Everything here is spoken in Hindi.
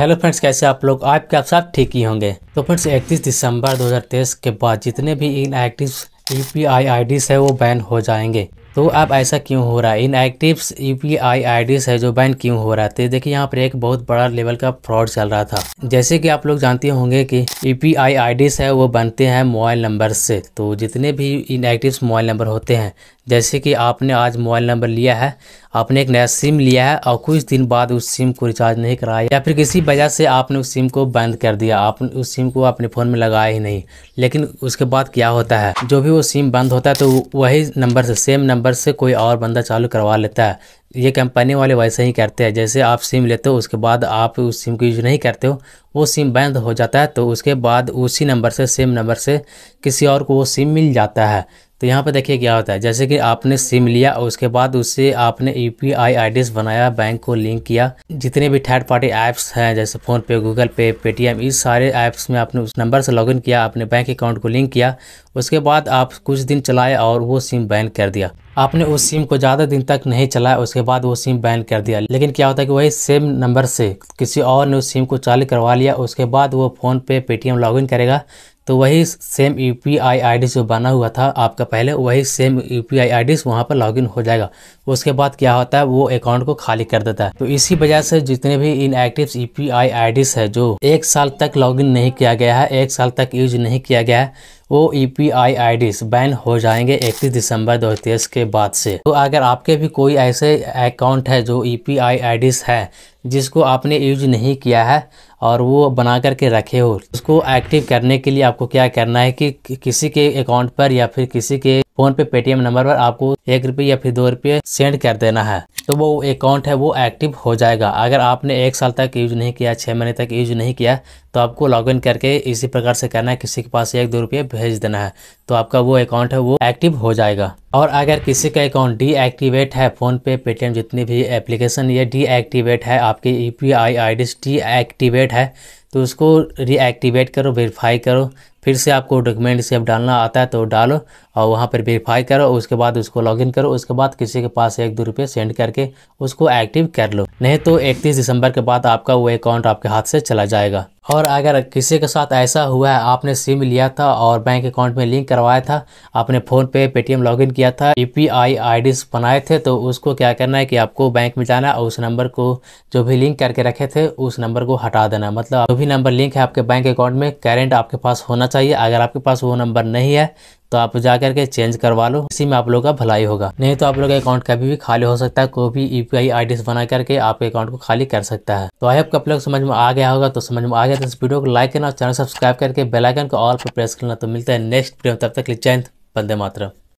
हेलो फ्रेंड्स कैसे आप लोग आपके आप सब ठीक ही होंगे तो फ्रेंड्स 31 दिसंबर 2023 के बाद जितने भी inactive U P I I है वो बैन हो जाएंगे तो अब ऐसा क्यों हो रहा है inactive U P I I है जो बैन क्यों हो रहा है तो देखिए यहाँ पर एक बहुत बड़ा लेवल का फ्रॉड चल रहा था जैसे कि आप लोग जानते होंगे कि यू पी आई आई है वो बनते हैं मोबाइल नंबर से तो जितने भी इन एक्टिव मोबाइल नंबर होते हैं जैसे कि आपने आज मोबाइल नंबर लिया है आपने एक नया सिम लिया है और कुछ दिन बाद उस सिम को रिचार्ज नहीं कराया या फिर किसी वजह से आपने उस सिम को बंद कर दिया आपने उस सिम को अपने फ़ोन में लगाया ही नहीं लेकिन उसके बाद क्या होता है जो भी वो सिम बंद होता है तो वही नंबर से सेम नंबर से कोई और बंदा चालू करवा लेता है ये कंपनी वाले वैसे ही करते हैं जैसे आप सिम लेते हो उसके बाद आप उस सिम को यूज नहीं करते हो वो सिम बंद हो जाता है तो उसके बाद उसी नंबर से सेम नंबर से किसी और को वो सिम मिल जाता है तो यहाँ पर देखिए क्या होता है जैसे कि आपने सिम लिया और उसके बाद उससे आपने यू पी आई आई बनाया बैंक को लिंक किया जितने भी थर्ड पार्टी ऐप्स हैं जैसे फ़ोनपे पे गूगल पे पेटीएम इस सारे ऐप्स में आपने उस नंबर से लॉगिन किया अपने बैंक अकाउंट को लिंक किया उसके बाद आप कुछ दिन चलाए और वो सिम बैन कर दिया आपने उस सिम को ज़्यादा दिन तक नहीं चलाया उसके बाद वो सिम बैन कर दिया लेकिन क्या होता है कि वही सेम नंबर से किसी और ने उस सिम को चालू करवा लिया उसके बाद वो फ़ोन पे पेटीएम लॉगिन करेगा तो वही same U P I I D जो बना हुआ था आपका पहले वही same U P I I D वहाँ पर लॉगिन हो जाएगा उसके बाद क्या होता है वो अकाउंट को खाली कर देता है तो इसी वजह से जितने भी इन एक्टिव ई पी है जो एक साल तक लॉगिन नहीं किया गया है एक साल तक यूज नहीं किया गया है वो E P I I D ban हो जाएंगे 31 दिसंबर 2023 के बाद से तो अगर आपके भी कोई ऐसे अकाउंट है जो ई पी आई आई डी है जिसको आपने यूज नहीं किया है और वो बना करके रखे हो उसको एक्टिव करने के लिए आपको क्या करना है कि किसी के अकाउंट पर या फिर किसी के फोन पे पेटीएम नंबर पर आपको एक रुपये या फिर दो रुपये सेंड कर देना है तो वो अकाउंट है वो एक्टिव हो जाएगा अगर आपने एक साल तक यूज नहीं किया छः महीने तक यूज नहीं किया तो आपको लॉगिन करके इसी प्रकार से करना है किसी के पास एक दो रुपये भेज देना है तो आपका वो अकाउंट है वो एक्टिव हो जाएगा और अगर किसी का अकाउंट डीएक्टिवेट है फ़ोन पे पेटीएम जितनी भी एप्लीकेशन ये डीएक्टिवेट है आपकी U P I I D deactivate है तो उसको रीएक्टिवेट करो वेरीफाई करो फिर से आपको डॉक्यूमेंट से अब डालना आता है तो डालो और वहाँ पर वेरीफाई करो उसके बाद उसको लॉगिन करो उसके बाद किसी के पास एक दो रुपये सेंड करके उसको एक्टिव कर लो नहीं तो 31 दिसंबर के बाद आपका वो अकाउंट आपके हाथ से चला जाएगा और अगर किसी के साथ ऐसा हुआ है आपने सिम लिया था और बैंक अकाउंट में लिंक करवाया था आपने फ़ोन पे पेटीएम लॉगिन किया था यू पी आई आई बनाए थे तो उसको क्या करना है कि आपको बैंक में जाना और उस नंबर को जो भी लिंक करके रखे थे उस नंबर को हटा देना मतलब जो भी नंबर लिंक है आपके बैंक अकाउंट में करेंट आपके पास होना चाहिए अगर आपके पास वो नंबर नहीं है तो आप जा करके चेंज करवा लो इसी में आप लोग का भलाई होगा नहीं तो आप लोग का अकाउंट कभी भी खाली हो सकता है कोई भी यू पी आई बना करके आपके अकाउंट को खाली कर सकता है तो आई आप लोग समझ में आ गया होगा तो समझ में आ गया तो इस वीडियो को लाइक करना चैनल सब्सक्राइब करके बेलाइकन को ऑल पर प्रेस करना तो मिलता है नेक्स्ट वीडियो तब तक जयंत बंदे मात्रा